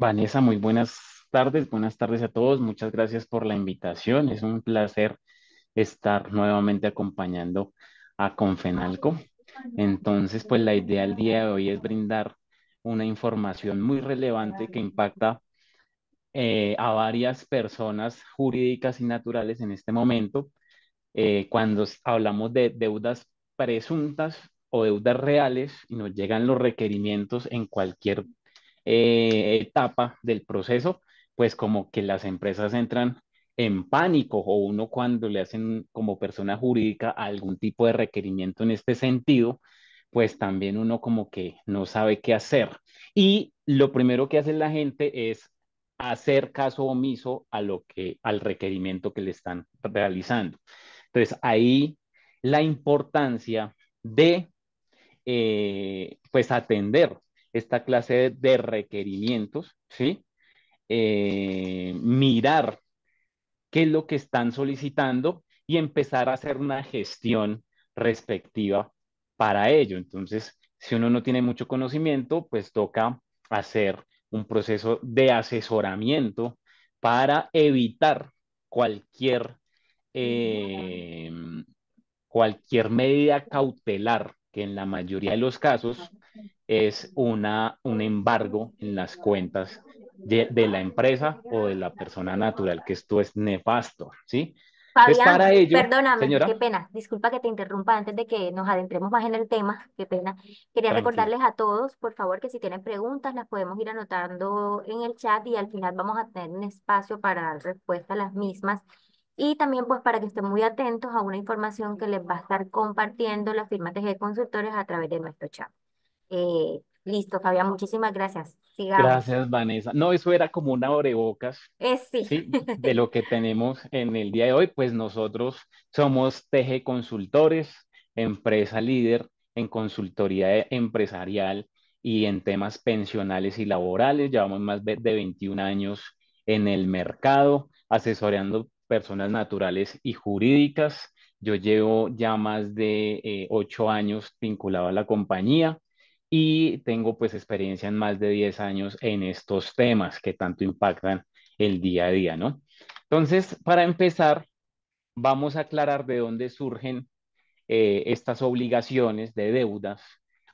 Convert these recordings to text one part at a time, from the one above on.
Vanessa, muy buenas tardes, buenas tardes a todos. Muchas gracias por la invitación. Es un placer estar nuevamente acompañando a Confenalco. Entonces, pues la idea del día de hoy es brindar una información muy relevante que impacta eh, a varias personas jurídicas y naturales en este momento. Eh, cuando hablamos de deudas presuntas o deudas reales y nos llegan los requerimientos en cualquier eh, etapa del proceso, pues como que las empresas entran en pánico o uno cuando le hacen como persona jurídica algún tipo de requerimiento en este sentido, pues también uno como que no sabe qué hacer. Y lo primero que hace la gente es hacer caso omiso a lo que al requerimiento que le están realizando. Entonces, ahí la importancia de eh, pues atender esta clase de requerimientos, ¿sí? Eh, mirar qué es lo que están solicitando y empezar a hacer una gestión respectiva para ello. Entonces, si uno no tiene mucho conocimiento, pues toca hacer un proceso de asesoramiento para evitar cualquier, eh, cualquier medida cautelar que en la mayoría de los casos es una, un embargo en las cuentas de, de, la empresa o de la persona natural, que esto es nefasto, ¿sí? Fabián, para perdóname, qué pena, disculpa que te interrumpa antes de que nos adentremos más en el tema, qué pena. Quería recordarles a todos, por favor, que si tienen preguntas las podemos ir anotando en el chat y al final vamos a tener un espacio para dar respuesta a las mismas. Y también pues para que estén muy atentos a una información que les va a estar compartiendo la firma de G Consultores a través de nuestro chat. Eh, listo, Fabián, muchísimas gracias. Gracias, Vanessa. No, eso era como una orebocas, eh, De lo que tenemos en el día de hoy, pues nosotros somos TG Consultores, empresa líder en consultoría empresarial y en temas pensionales y laborales. Llevamos más de 21 años en el mercado, asesorando personas naturales y jurídicas. Yo llevo ya más de 8 eh, años vinculado a la compañía y tengo pues experiencia en más de 10 años en estos temas que tanto impactan el día a día, ¿no? Entonces, para empezar, vamos a aclarar de dónde surgen eh, estas obligaciones de deudas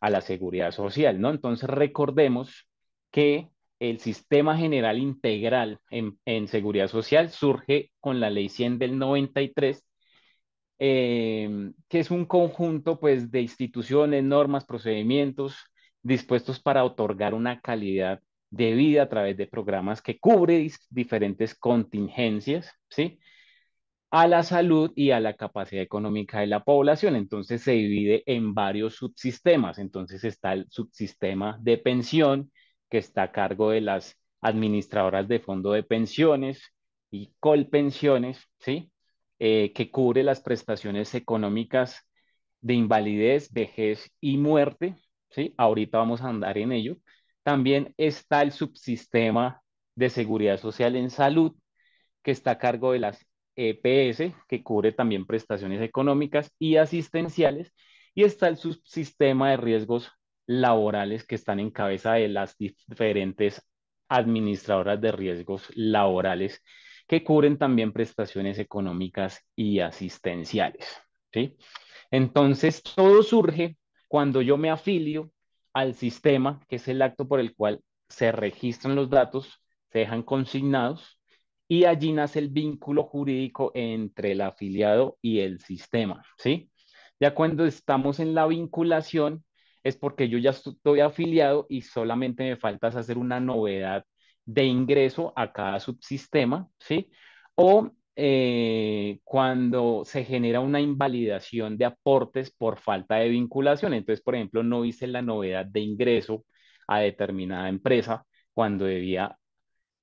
a la seguridad social, ¿no? Entonces, recordemos que el sistema general integral en, en seguridad social surge con la ley 100 del 93 Em, que es un conjunto pues, de instituciones, normas, procedimientos dispuestos para otorgar una calidad de vida a través de programas que cubre diferentes contingencias, ¿sí? A la salud y a la capacidad económica de la población. Entonces se divide en varios subsistemas. Entonces está el subsistema de pensión, que está a cargo de las administradoras de fondo de pensiones y colpensiones, ¿sí? Eh, que cubre las prestaciones económicas de invalidez, vejez y muerte. ¿sí? Ahorita vamos a andar en ello. También está el subsistema de seguridad social en salud, que está a cargo de las EPS, que cubre también prestaciones económicas y asistenciales. Y está el subsistema de riesgos laborales que están en cabeza de las diferentes administradoras de riesgos laborales que cubren también prestaciones económicas y asistenciales. ¿sí? Entonces, todo surge cuando yo me afilio al sistema, que es el acto por el cual se registran los datos, se dejan consignados y allí nace el vínculo jurídico entre el afiliado y el sistema, ¿sí? Ya cuando estamos en la vinculación es porque yo ya estoy afiliado y solamente me falta hacer una novedad de ingreso a cada subsistema, ¿sí? O eh, cuando se genera una invalidación de aportes por falta de vinculación. Entonces, por ejemplo, no hice la novedad de ingreso a determinada empresa cuando debía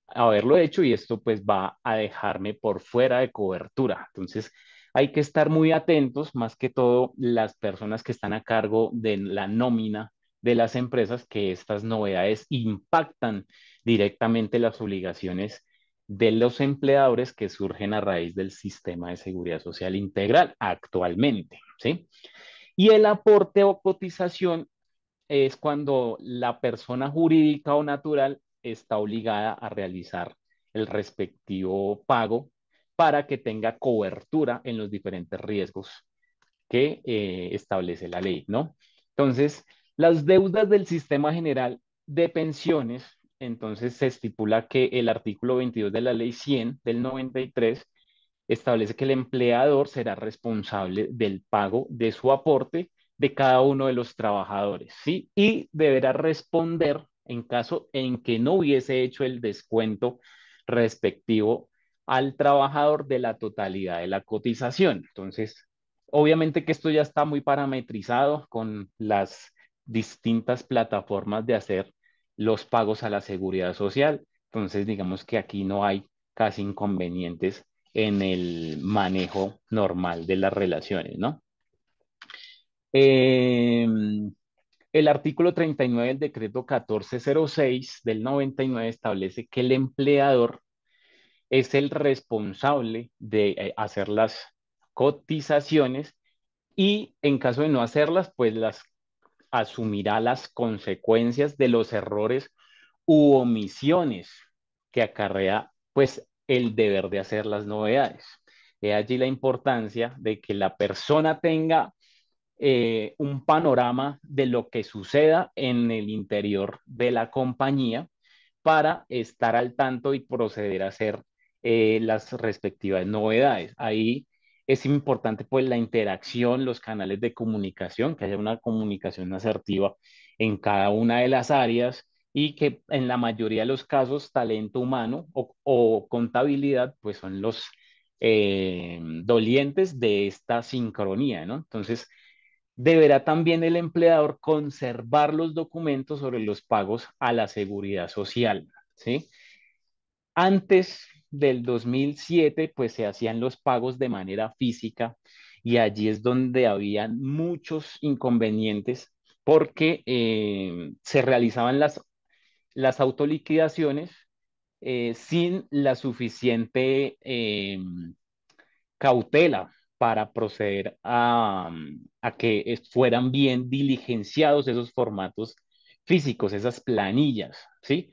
haberlo hecho y esto pues va a dejarme por fuera de cobertura. Entonces, hay que estar muy atentos, más que todo las personas que están a cargo de la nómina de las empresas, que estas novedades impactan directamente las obligaciones de los empleadores que surgen a raíz del sistema de seguridad social integral actualmente, ¿sí? Y el aporte o cotización es cuando la persona jurídica o natural está obligada a realizar el respectivo pago para que tenga cobertura en los diferentes riesgos que eh, establece la ley, ¿no? Entonces, las deudas del sistema general de pensiones entonces se estipula que el artículo 22 de la ley 100 del 93 establece que el empleador será responsable del pago de su aporte de cada uno de los trabajadores, ¿sí? Y deberá responder en caso en que no hubiese hecho el descuento respectivo al trabajador de la totalidad de la cotización. Entonces, obviamente que esto ya está muy parametrizado con las distintas plataformas de hacer los pagos a la seguridad social. Entonces, digamos que aquí no hay casi inconvenientes en el manejo normal de las relaciones, ¿no? Em, el artículo 39 del decreto 1406 del 99 establece que el empleador es el responsable de eh, hacer las cotizaciones y en caso de no hacerlas, pues las asumirá las consecuencias de los errores u omisiones que acarrea pues el deber de hacer las novedades. y allí la importancia de que la persona tenga eh, un panorama de lo que suceda en el interior de la compañía para estar al tanto y proceder a hacer eh, las respectivas novedades. Ahí es importante pues la interacción, los canales de comunicación, que haya una comunicación asertiva en cada una de las áreas y que en la mayoría de los casos talento humano o, contabilidad pues son los eh, dolientes de esta sincronía, ¿no? Entonces, deberá también el empleador conservar los documentos sobre los pagos a la seguridad social, ¿sí? Antes del 2007, pues se hacían los pagos de manera física y allí es donde había muchos inconvenientes porque eh, se realizaban las, las autoliquidaciones eh, sin la suficiente eh, cautela para proceder a, a que fueran bien diligenciados esos formatos físicos, esas planillas, ¿sí?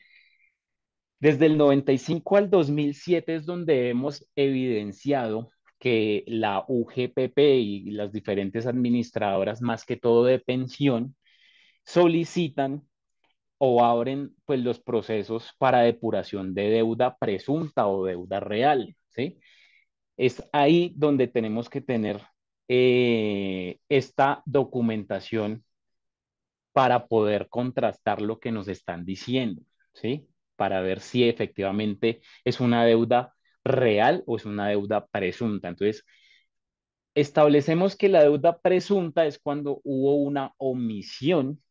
Desde el 95 al 2007 es donde hemos evidenciado que la UGPP y las diferentes administradoras, más que todo de pensión, solicitan o abren pues los procesos para depuración de deuda presunta o deuda real, ¿sí? Es ahí donde tenemos que tener eh, esta documentación para poder contrastar lo que nos están diciendo, ¿sí? para ver si efectivamente es una deuda real o es una deuda presunta. Entonces, establecemos que la deuda presunta es cuando hubo una omisión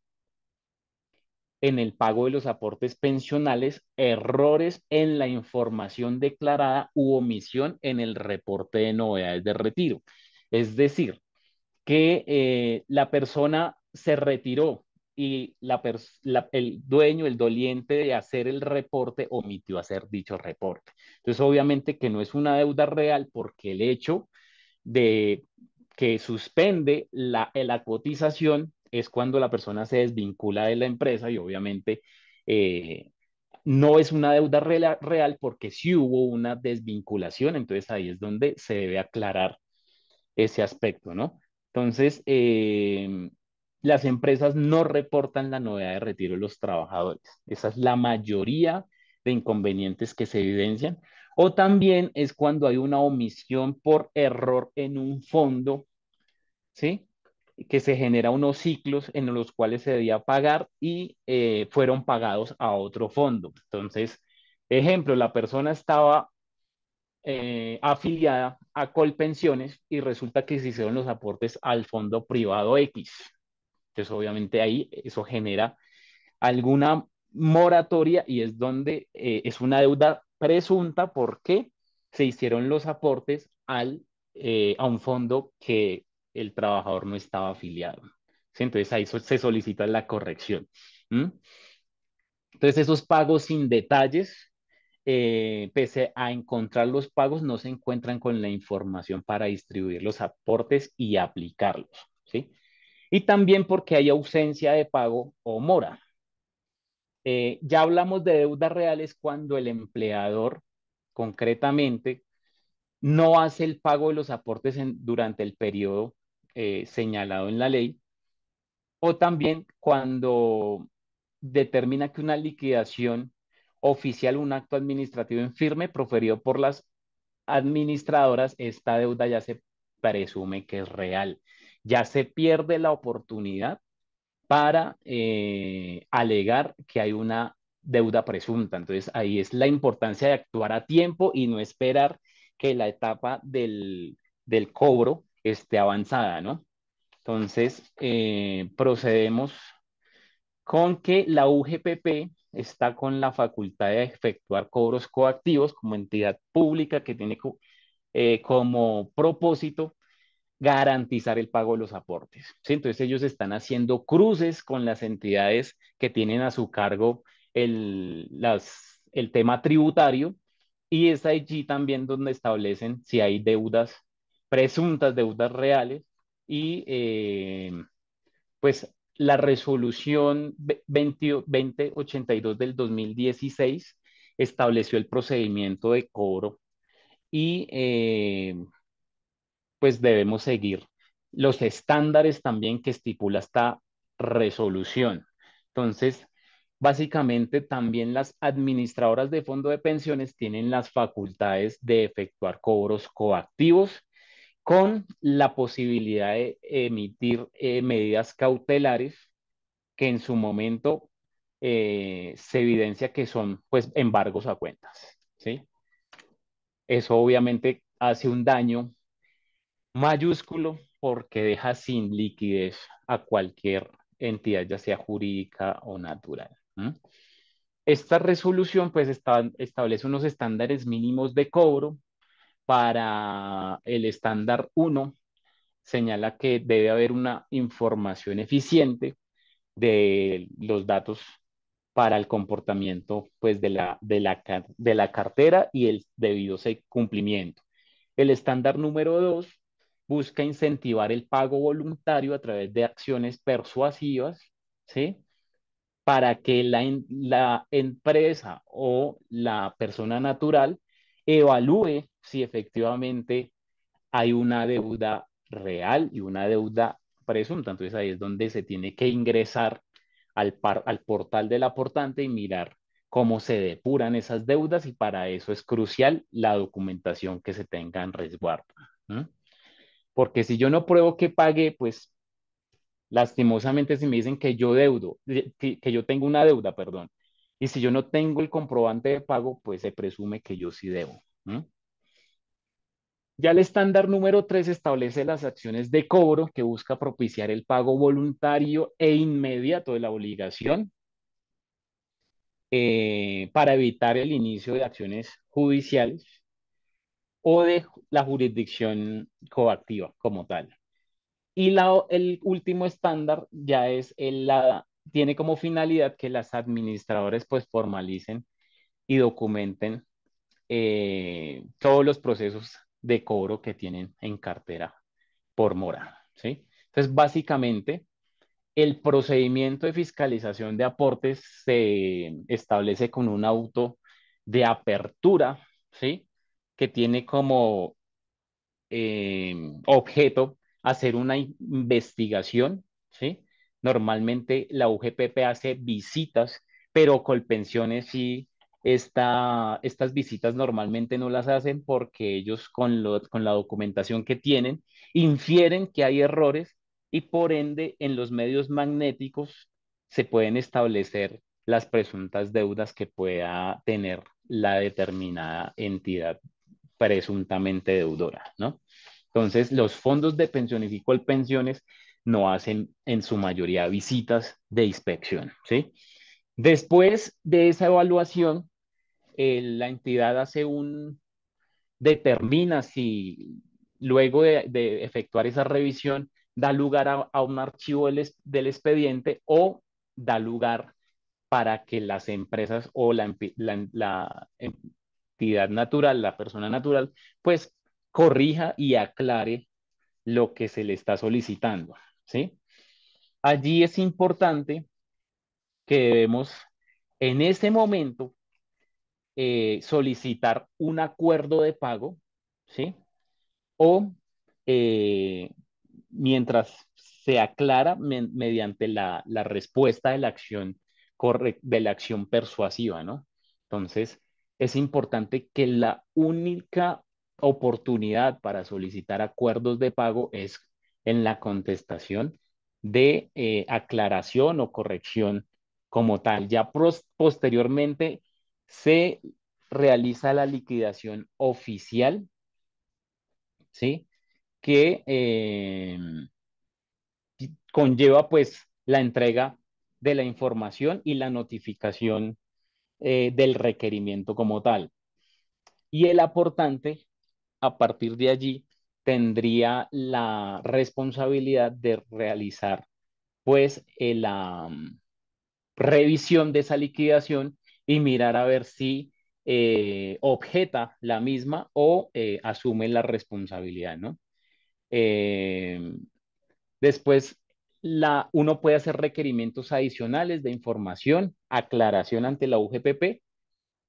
en el pago de los aportes pensionales, errores en la información declarada u omisión en el reporte de novedades de retiro. Es decir, que eh, la persona se retiró y la el dueño, el doliente de hacer el reporte, omitió hacer dicho reporte. Entonces, obviamente que no es una deuda real porque el hecho de que suspende la, la cotización es cuando la persona se desvincula de la empresa y obviamente eh, no es una deuda real porque sí hubo una desvinculación, entonces ahí es donde se debe aclarar ese aspecto, ¿no? Entonces, eh, las empresas no reportan la novedad de retiro de los trabajadores. Esa es la mayoría de inconvenientes que se evidencian. O también es cuando hay una omisión por error en un fondo, ¿sí? Que se genera unos ciclos en los cuales se debía pagar y eh, fueron pagados a otro fondo. Entonces, ejemplo, la persona estaba eh, afiliada a Colpensiones y resulta que se hicieron los aportes al fondo privado X, entonces, obviamente ahí eso genera alguna moratoria y es donde eh, es una deuda presunta porque se hicieron los aportes al, eh, a un fondo que el trabajador no estaba afiliado. ¿sí? Entonces ahí se solicita la corrección. Entonces esos pagos sin detalles, eh, pese a encontrar los pagos, no se encuentran con la información para distribuir los aportes y aplicarlos. ¿sí? y también porque hay ausencia de pago o mora. Eh, ya hablamos de deudas reales cuando el empleador, concretamente, no hace el pago de los aportes durante el periodo eh, señalado en la ley, o también cuando determina que una liquidación oficial, un acto administrativo en firme proferido por las administradoras, esta deuda ya se presume que es real ya se pierde la oportunidad para eh, alegar que hay una deuda presunta. Entonces, ahí es la importancia de actuar a tiempo y no esperar que la etapa del, cobro esté avanzada, ¿no? Entonces, eh, procedemos con que la UGPP está con la facultad de efectuar cobros coactivos como entidad pública que tiene eh, como propósito garantizar el pago de los aportes. Entonces ellos están haciendo cruces con las entidades que tienen a su cargo el, el tema tributario y es allí también donde establecen si hay deudas, presuntas deudas reales y eh, pues la resolución 20, 2082 del 2016 estableció el procedimiento de cobro y eh, pues debemos seguir los estándares también que estipula esta resolución. Entonces, básicamente también las administradoras de fondo de pensiones tienen las facultades de efectuar cobros coactivos con la posibilidad de emitir eh, medidas cautelares que en su momento eh, se evidencia que son pues embargos a cuentas, ¿sí? Eso obviamente hace un daño mayúsculo porque deja sin liquidez a cualquier entidad, ya sea jurídica o natural. Esta resolución pues establece unos estándares mínimos de cobro para el estándar 1 señala que debe haber una información eficiente de los datos para el comportamiento pues, de, la, de, la, de la cartera y el debido cumplimiento. El estándar número 2 busca incentivar el pago voluntario a través de acciones persuasivas, ¿sí? Para que la, la empresa o la persona natural evalúe si efectivamente hay una deuda real y una deuda presunta. Entonces ahí es donde se tiene que ingresar al, par, al portal del aportante y mirar cómo se depuran esas deudas y para eso es crucial la documentación que se tenga en resguardo. ¿no? porque si yo no pruebo que pague, pues lastimosamente si me dicen que yo deudo, que, yo tengo una deuda, perdón, y si yo no tengo el comprobante de pago, pues se presume que yo sí debo. Ya el estándar número 3 establece las acciones de cobro que busca propiciar el pago voluntario e inmediato de la obligación eh, para evitar el inicio de acciones judiciales o de la jurisdicción coactiva como tal. Y la, el último estándar ya es el, la, tiene como finalidad que las administradores pues formalicen y documenten eh, todos los procesos de cobro que tienen en cartera por mora. ¿sí? Entonces, básicamente, el procedimiento de fiscalización de aportes se establece con un auto de apertura, ¿sí? que tiene como em, objeto hacer una investigación, ¿sí? Normalmente la UGPP hace visitas, pero Colpensiones sí, esta, estas visitas normalmente no las hacen porque ellos con, lo, con la documentación que tienen infieren que hay errores y por ende en los medios magnéticos se pueden establecer las presuntas deudas que pueda tener la determinada entidad presuntamente deudora, ¿no? Entonces, los fondos de pensiones y colpensiones no hacen en su mayoría visitas de inspección, ¿sí? Después de esa evaluación, eh, la entidad hace un, determina si luego de, efectuar esa revisión da lugar a, un archivo del, expediente o da lugar para que las empresas o la, em, natural, la persona natural, pues corrija y aclare lo que se le está solicitando, ¿sí? Allí es importante que debemos en ese momento eh, solicitar un acuerdo de pago, ¿sí? O eh, mientras se aclara mediante la, respuesta de la acción de la acción persuasiva, ¿no? Entonces, es importante que la única oportunidad para solicitar acuerdos de pago es en la contestación de eh, aclaración o corrección como tal. Ya posteriormente se realiza la liquidación oficial, ¿sí? Que eh, conlleva pues la entrega de la información y la notificación eh, del requerimiento como tal. Y el aportante, a partir de allí, tendría la responsabilidad de realizar pues eh, la mm, revisión de esa liquidación y mirar a ver si eh, objeta la misma o asume la responsabilidad, ¿no? después, uno puede hacer requerimientos adicionales de información, aclaración ante la UGPP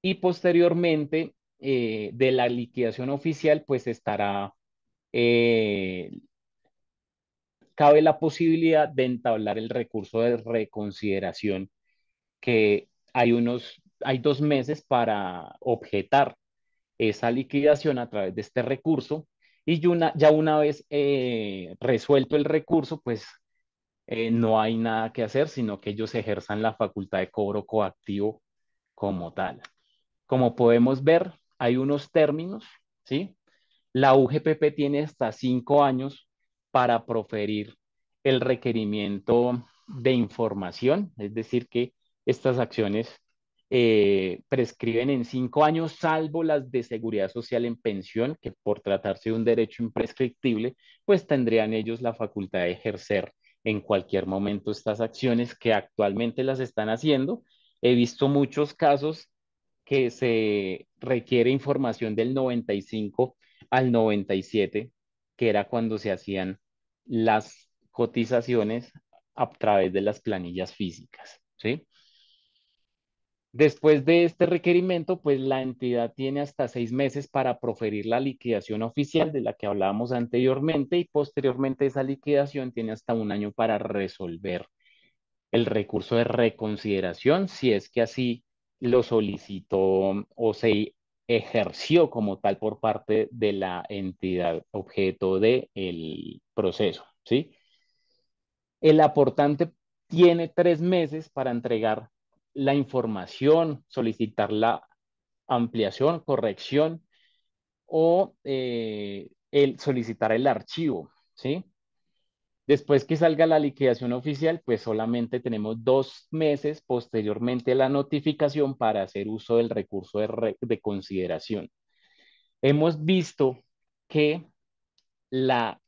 y posteriormente eh, de la liquidación oficial, pues estará, eh, cabe la posibilidad de entablar el recurso de reconsideración que hay unos, hay dos meses para objetar esa liquidación a través de este recurso y ya una vez eh, resuelto el recurso, pues eh, no hay nada que hacer, sino que ellos ejerzan la facultad de cobro coactivo como tal. Como podemos ver, hay unos términos, ¿sí? La UGPP tiene hasta cinco años para proferir el requerimiento de información, es decir, que estas acciones eh, prescriben en cinco años, salvo las de seguridad social en pensión, que por tratarse de un derecho imprescriptible, pues tendrían ellos la facultad de ejercer en cualquier momento estas acciones que actualmente las están haciendo. He visto muchos casos que se requiere información del 95 al 97, que era cuando se hacían las cotizaciones a través de las planillas físicas, ¿sí? Después de este requerimiento, pues la entidad tiene hasta seis meses para proferir la liquidación oficial de la que hablábamos anteriormente y posteriormente esa liquidación tiene hasta un año para resolver el recurso de reconsideración si es que así lo solicitó o se ejerció como tal por parte de la entidad objeto del el proceso, ¿sí? El aportante tiene tres meses para entregar la información, solicitar la ampliación, corrección o eh, el solicitar el archivo, ¿sí? Después que salga la liquidación oficial, pues solamente tenemos dos meses posteriormente la notificación para hacer uso del recurso de, de consideración. Hemos visto que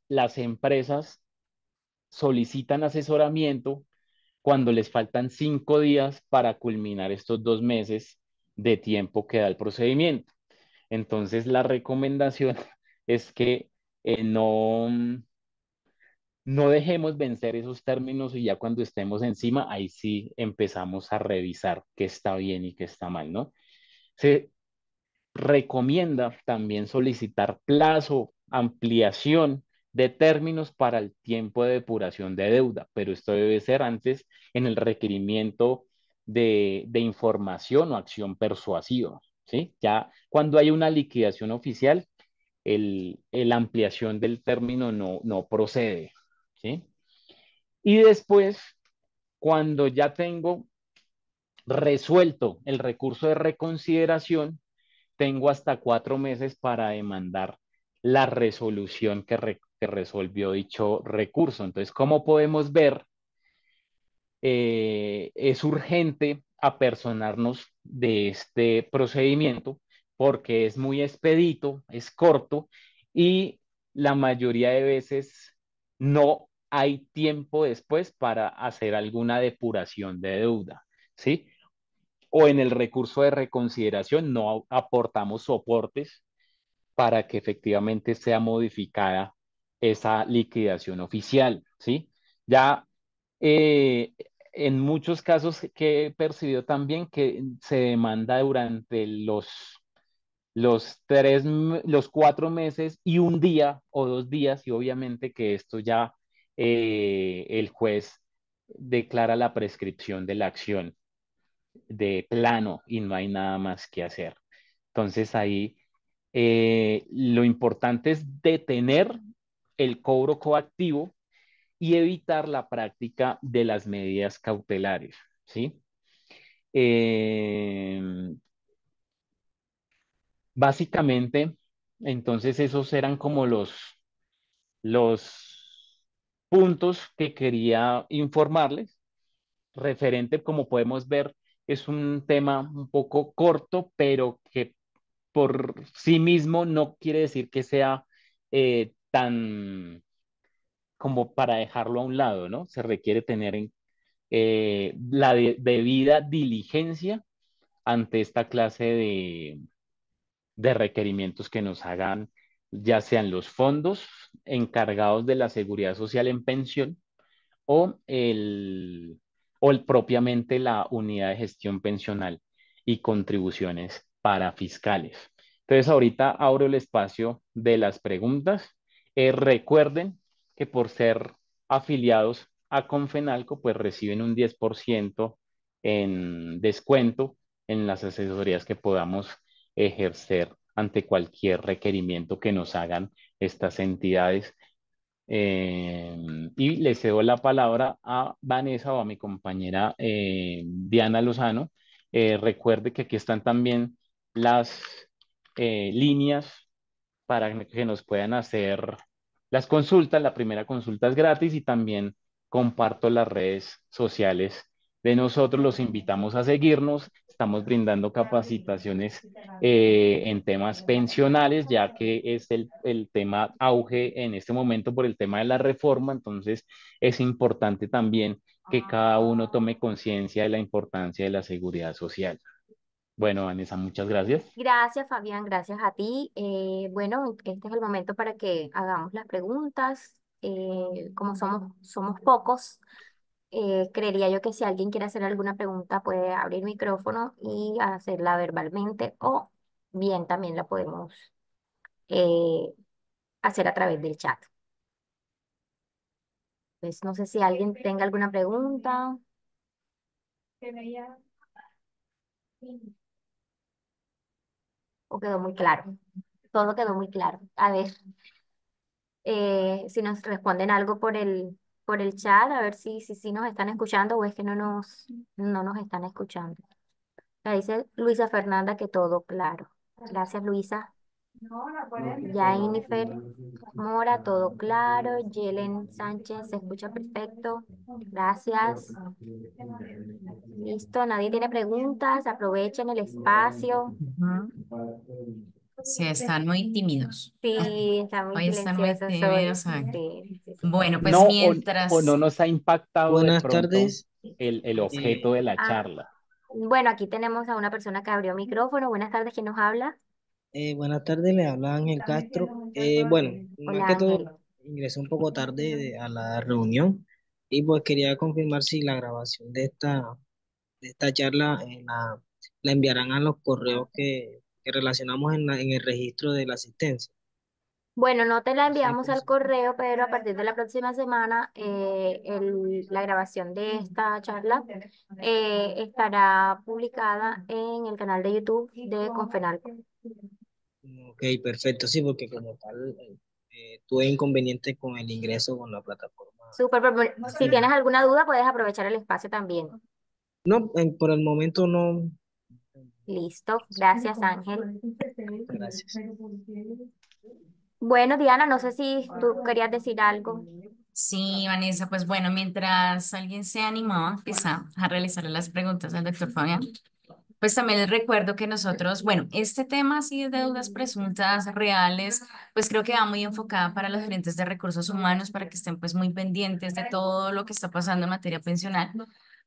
las empresas solicitan asesoramiento cuando les faltan cinco días para culminar estos dos meses de tiempo que da el procedimiento. Entonces, la recomendación es que eh, no, mm, no dejemos vencer esos términos y ya cuando estemos encima, ahí sí empezamos a revisar qué está bien y qué está mal, ¿no? Se recomienda también solicitar plazo, ampliación de términos para el tiempo de depuración de deuda, pero esto debe ser antes en el requerimiento de, información o acción persuasiva. ¿sí? Ya cuando hay una liquidación oficial, la ampliación del término no, procede. ¿sí? Y después, cuando ya tengo resuelto el recurso de reconsideración, tengo hasta cuatro meses para demandar la resolución que, resolvió dicho recurso. Entonces, como podemos ver, eh, es urgente apersonarnos de este procedimiento porque es muy expedito, es corto y la mayoría de veces no hay tiempo después para hacer alguna depuración de deuda, ¿sí? O en el recurso de reconsideración no aportamos soportes para que efectivamente sea modificada esa liquidación oficial, ¿sí? Ya eh, en muchos casos que he percibido también que se demanda durante los, los, tres, los cuatro meses y un día o dos días, y obviamente que esto ya eh, el juez declara la prescripción de la acción de plano y no hay nada más que hacer. Entonces ahí eh, lo importante es detener el cobro coactivo y evitar la práctica de las medidas cautelares. ¿sí? Em, básicamente, entonces esos eran como los, los puntos que quería informarles. Referente, como podemos ver, es un tema un poco corto, pero que por sí mismo no quiere decir que sea eh, tan como para dejarlo a un lado, ¿no? Se requiere tener eh, la debida diligencia ante esta clase de, de requerimientos que nos hagan, ya sean los fondos encargados de la seguridad social en pensión o el, o propiamente la unidad de gestión pensional y contribuciones para fiscales. Entonces ahorita abro el espacio de las preguntas eh, recuerden que por ser afiliados a Confenalco, pues reciben un 10% en descuento en las asesorías que podamos ejercer ante cualquier requerimiento que nos hagan estas entidades. Eh, y le cedo la palabra a Vanessa o a mi compañera eh, Diana Lozano. recuerde que aquí están también las líneas para que nos puedan hacer las consultas. La primera consulta es gratis y también comparto las redes sociales de nosotros. Los invitamos a seguirnos. Estamos brindando capacitaciones eh, en temas pensionales, ya que es el, tema auge en este momento por el tema de la reforma. Entonces, es importante también que cada uno tome conciencia de la importancia de la seguridad social. Bueno, Vanessa, muchas gracias. Gracias, Fabián, gracias a ti. Eh, bueno, este es el momento para que hagamos las preguntas. Eh, como somos, somos pocos, eh, creería yo que si alguien quiere hacer alguna pregunta puede abrir micrófono y hacerla verbalmente o bien también la podemos hacer a través del chat. Pues no sé si alguien tenga alguna pregunta quedó muy claro? Todo quedó muy claro. A ver, eh, si nos responden algo por el, por el chat, a ver si, si, si nos están escuchando o es que no nos, no nos están escuchando. dice Luisa Fernanda que todo claro. Gracias, Luisa. Ya Jennifer Mora, todo claro. Yelen Sánchez, se escucha perfecto. Gracias. Listo, nadie tiene preguntas. Aprovechen el espacio. Se están muy tímidos. Sí, están muy, tímidos. Ah. Bueno, pues mientras... O, no nos ha impactado Buenas tardes. El, objeto de la ah, charla. Bueno, aquí tenemos a una persona que abrió micrófono. Buenas tardes, ¿quién nos habla? Eh, buenas tardes, le habla Ángel Castro. Eh, bueno, que todo, ingresé un poco tarde a la reunión y pues quería confirmar si la grabación de esta, de esta charla eh, la, la, enviarán a los correos que, relacionamos en, el registro de la asistencia. Bueno, no te la enviamos al correo, pero a partir de la próxima semana la grabación de esta charla estará publicada en el canal de YouTube de Confenalco. Ok, perfecto, sí, porque como tal, eh, tuve inconveniente con el ingreso con la plataforma. Super, pero pues, si tienes alguna duda, puedes aprovechar el espacio también. No, por el momento no. Listo, gracias Ángel. Gracias. Bueno, Diana, no sé si tú querías decir algo. Sí, Vanessa, pues bueno, mientras alguien se animó, quizá pues, a realizarle las preguntas al doctor Fabián, pues también les recuerdo que nosotros, bueno, este tema así de deudas presuntas reales, pues creo que va muy enfocada para los gerentes de recursos humanos, para que estén pues muy pendientes de todo lo que está pasando en materia pensional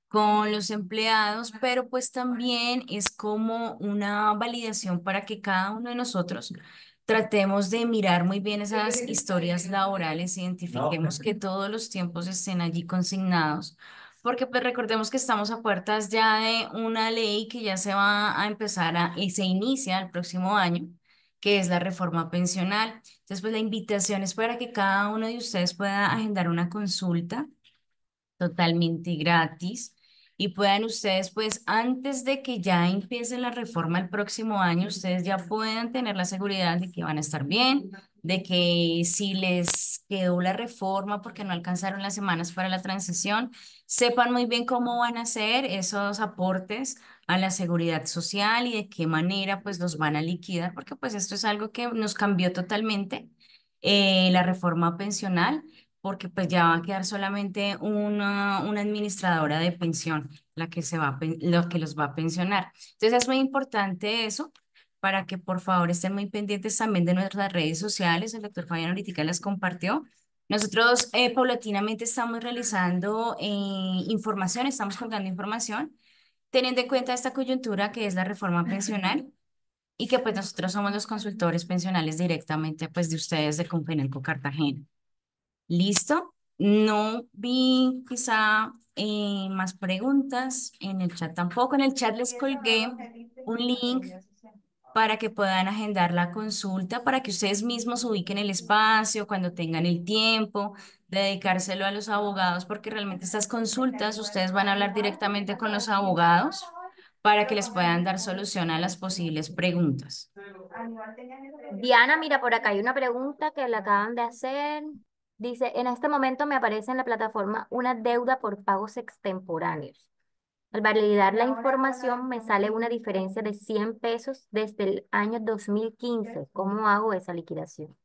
con los empleados, pero pues también es como una validación para que cada uno de nosotros tratemos de mirar muy bien esas historias laborales, identifiquemos pues, que todos los tiempos estén allí consignados porque pues recordemos que estamos a puertas ya de una ley que ya se va a empezar a, y se inicia el próximo año, que es la reforma pensional. Entonces, pues la invitación es para que cada uno de ustedes pueda agendar una consulta totalmente gratis y puedan ustedes, pues antes de que ya empiece la reforma el próximo año, ustedes ya puedan tener la seguridad de que van a estar bien, de que si les quedó la reforma porque no alcanzaron las semanas para la transición, sepan muy bien cómo van a hacer esos aportes a la seguridad social y de qué manera pues los van a liquidar, porque pues esto es algo que nos cambió totalmente eh, la reforma pensional, porque pues ya va a quedar solamente una, una administradora de pensión la que, se va lo que los va a pensionar. Entonces es muy importante eso para que por favor estén muy pendientes también de nuestras redes sociales. El doctor Fabián ahorita las compartió. Nosotros eh, paulatinamente estamos realizando eh, información, estamos colgando información, teniendo en cuenta esta coyuntura que es la reforma pensional y que pues nosotros somos los consultores pensionales directamente pues de ustedes de Confenalco Cartagena. ¿Listo? No vi quizá eh, más preguntas en el chat tampoco. En el chat les colgué un link para que puedan agendar la consulta, para que ustedes mismos ubiquen el espacio cuando tengan el tiempo, dedicárselo a los abogados, porque realmente estas consultas ustedes van a hablar directamente con los abogados para que les puedan dar solución a las posibles preguntas. Diana, mira, por acá hay una pregunta que le acaban de hacer. Dice, en este momento me aparece en la plataforma una deuda por pagos extemporáneos. Al validar la información me sale una diferencia de 100 pesos desde el año 2015. ¿Cómo hago esa liquidación?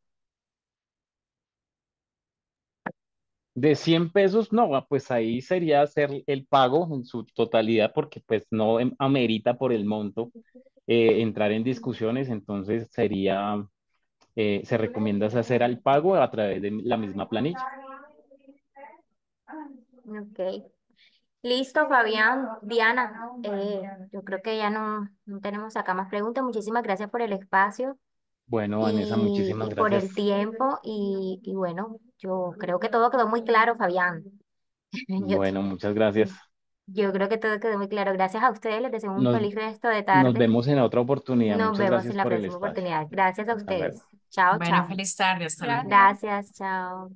De 100 pesos, no, ah, pues ahí sería hacer el pago en su totalidad porque pues no em, amerita por el monto eh, entrar en discusiones, entonces sería, eh, se recomienda hacer el pago a través de la misma planilla. Ok. Listo, Fabián. Diana, eh, yo creo que ya no, tenemos acá más preguntas. Muchísimas gracias por el espacio Bueno, Vanessa, muchísimas gracias por el tiempo. Y, bueno, yo creo que todo quedó muy claro, Fabián. Bueno, muchas gracias. yo creo que todo quedó muy claro. Gracias a ustedes. Les deseo un feliz resto de tarde. nos vemos en otra oportunidad. Nos vemos en la próxima oportunidad. Gracias a ustedes. Chao, Bueno, feliz tarde, hasta luego. Gracias, chao.